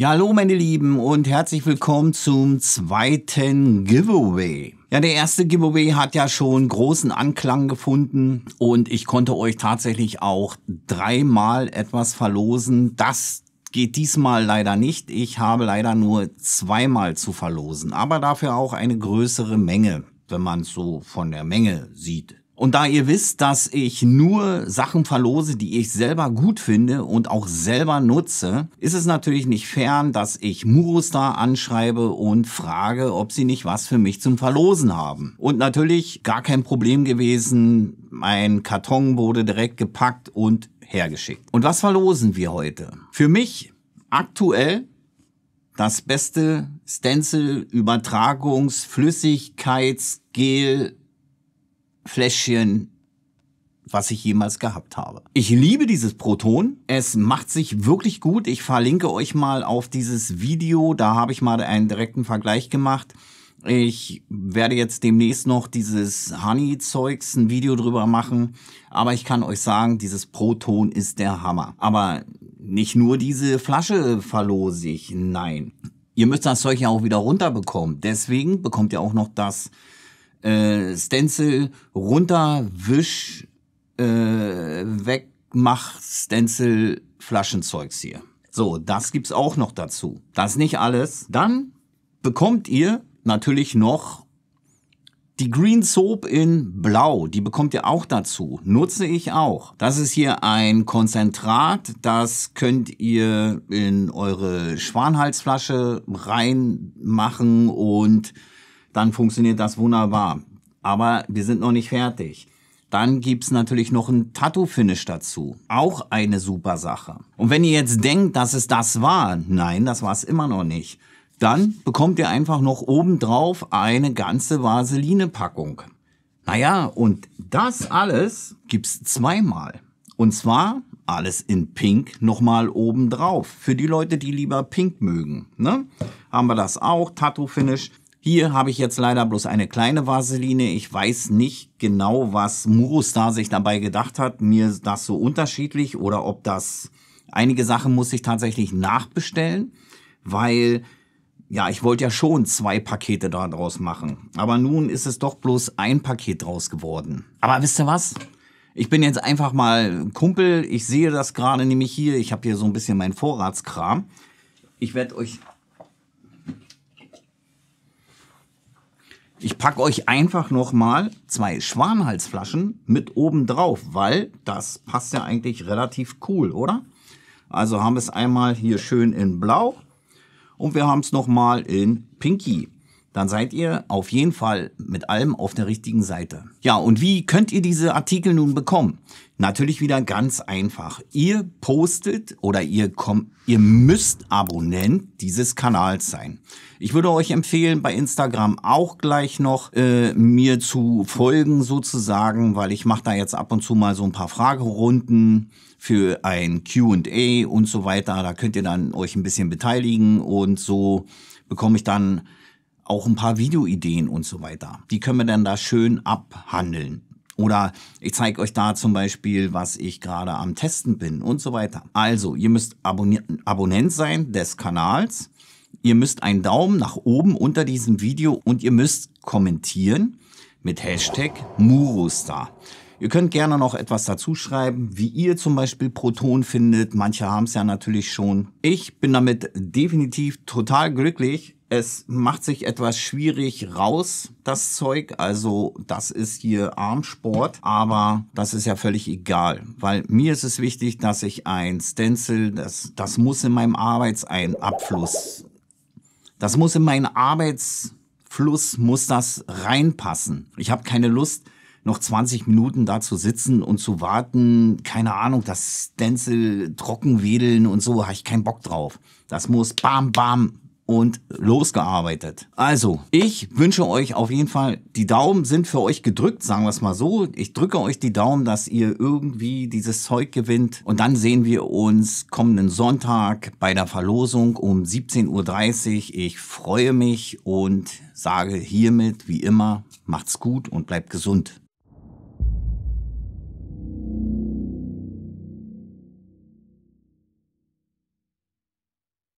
Ja, hallo meine Lieben und herzlich willkommen zum zweiten Giveaway. Ja, der erste Giveaway hat ja schon großen Anklang gefunden und ich konnte euch tatsächlich auch dreimal etwas verlosen. Das geht diesmal leider nicht. Ich habe leider nur zweimal zu verlosen, aber dafür auch eine größere Menge, wenn man es so von der Menge sieht. Und da ihr wisst, dass ich nur Sachen verlose, die ich selber gut finde und auch selber nutze, ist es natürlich nicht fern, dass ich Murostar anschreibe und frage, ob sie nicht was für mich zum Verlosen haben. Und natürlich gar kein Problem gewesen. Mein Karton wurde direkt gepackt und hergeschickt. Und was verlosen wir heute? Für mich aktuell das beste Stencil Übertragungsflüssigkeitsgel Fläschchen was ich jemals gehabt habe. Ich liebe dieses Proton. Es macht sich wirklich gut. Ich verlinke euch mal auf dieses Video. Da habe ich mal einen direkten Vergleich gemacht. Ich werde jetzt demnächst noch dieses Honey-Zeugs ein Video drüber machen. Aber ich kann euch sagen, dieses Proton ist der Hammer. Aber nicht nur diese Flasche verlose ich. Nein. Ihr müsst das Zeug ja auch wieder runterbekommen. Deswegen bekommt ihr auch noch das äh, Stencil runter, wisch, äh, wegmach Stencil Flaschenzeugs hier. So, das gibt's auch noch dazu. Das ist nicht alles. Dann bekommt ihr natürlich noch die Green Soap in Blau, die bekommt ihr auch dazu. Nutze ich auch. Das ist hier ein Konzentrat. Das könnt ihr in eure Schwanhalsflasche reinmachen und dann funktioniert das wunderbar. Aber wir sind noch nicht fertig. Dann gibt's natürlich noch ein Tattoo-Finish dazu. Auch eine super Sache. Und wenn ihr jetzt denkt, dass es das war, nein, das war's immer noch nicht. Dann bekommt ihr einfach noch obendrauf eine ganze Vaseline-Packung. Naja, und das alles gibt's zweimal. Und zwar alles in Pink nochmal obendrauf. Für die Leute, die lieber Pink mögen, ne? haben wir das auch. Tattoo-Finish hier habe ich jetzt leider bloß eine kleine Vaseline. Ich weiß nicht genau, was Murostar sich dabei gedacht hat. Mir ist das so unterschiedlich oder ob das... Einige Sachen muss ich tatsächlich nachbestellen, weil ja, ich wollte ja schon zwei Pakete daraus machen. Aber nun ist es doch bloß ein Paket draus geworden. Aber wisst ihr was? Ich bin jetzt einfach mal Kumpel. Ich sehe das gerade nämlich hier. Ich habe hier so ein bisschen meinen Vorratskram. Ich werde euch Ich packe euch einfach nochmal zwei Schwanhalsflaschen mit oben drauf, weil das passt ja eigentlich relativ cool, oder? Also haben wir es einmal hier schön in Blau und wir haben es nochmal in Pinky dann seid ihr auf jeden Fall mit allem auf der richtigen Seite. Ja, und wie könnt ihr diese Artikel nun bekommen? Natürlich wieder ganz einfach. Ihr postet oder ihr kommt, ihr müsst Abonnent dieses Kanals sein. Ich würde euch empfehlen, bei Instagram auch gleich noch äh, mir zu folgen sozusagen, weil ich mache da jetzt ab und zu mal so ein paar Fragerunden für ein Q&A und so weiter. Da könnt ihr dann euch ein bisschen beteiligen und so bekomme ich dann auch ein paar Videoideen und so weiter. Die können wir dann da schön abhandeln. Oder ich zeige euch da zum Beispiel, was ich gerade am Testen bin und so weiter. Also, ihr müsst Abon Abonnent sein des Kanals. Ihr müsst einen Daumen nach oben unter diesem Video und ihr müsst kommentieren mit Hashtag Murustar. Ihr könnt gerne noch etwas dazu schreiben, wie ihr zum Beispiel Proton findet. Manche haben es ja natürlich schon. Ich bin damit definitiv total glücklich. Es macht sich etwas schwierig raus, das Zeug. Also das ist hier Armsport, aber das ist ja völlig egal, weil mir ist es wichtig, dass ich ein Stencil, das, das muss in meinem Arbeitseinabfluss, das muss in meinen Arbeitsfluss, muss das reinpassen. Ich habe keine Lust, noch 20 Minuten da zu sitzen und zu warten, keine Ahnung, das Stencil trocken wedeln und so, habe ich keinen Bock drauf. Das muss bam, bam, und losgearbeitet. Also, ich wünsche euch auf jeden Fall, die Daumen sind für euch gedrückt, sagen wir es mal so. Ich drücke euch die Daumen, dass ihr irgendwie dieses Zeug gewinnt. Und dann sehen wir uns kommenden Sonntag bei der Verlosung um 17.30 Uhr. Ich freue mich und sage hiermit, wie immer, macht's gut und bleibt gesund.